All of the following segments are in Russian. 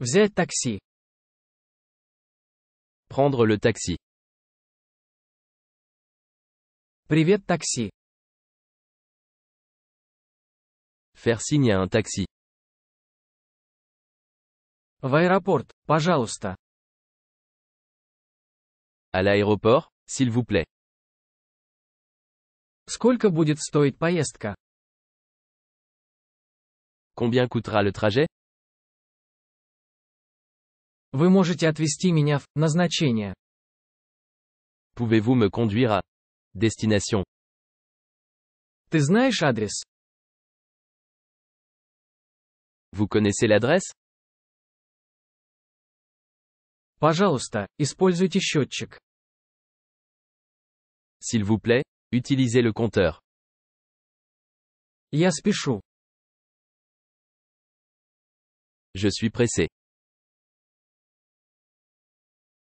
un taxi. Prendre le taxi. Привет taxi. Faire signe à un taxi. В аэропорт, пожалуйста. À l'aéroport, s'il vous plaît. Сколько будет стоить поездка? Combien coûtera le trajet Вы можете отвезти меня в назначение. Pouvez-vous me conduire à destination? Ты знаешь адрес? Vous connaissez l'adresse? Пожалуйста, используйте счетчик. S'il vous plaît, utilisez le compteur. Я спешу. Je suis pressé.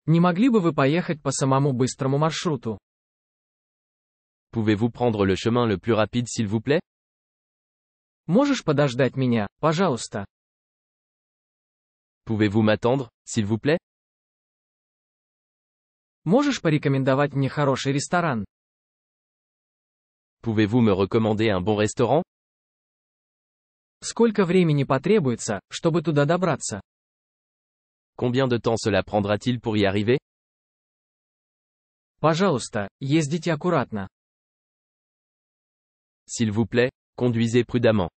Не могли бы вы поехать по самому быстрому маршруту? Pouvez-vous prendre le chemin le plus rapide s'il vous plaît? Можешь подождать меня, пожалуйста? Pouvez-vous m'attendre, s'il vous plaît? Можешь порекомендовать мне хороший ресторан? Pouvez-vous me recommander un bon restaurant? Сколько времени потребуется, чтобы туда добраться? Combien de temps cela prendra-t-il pour y arriver S'il vous plaît, conduisez prudemment.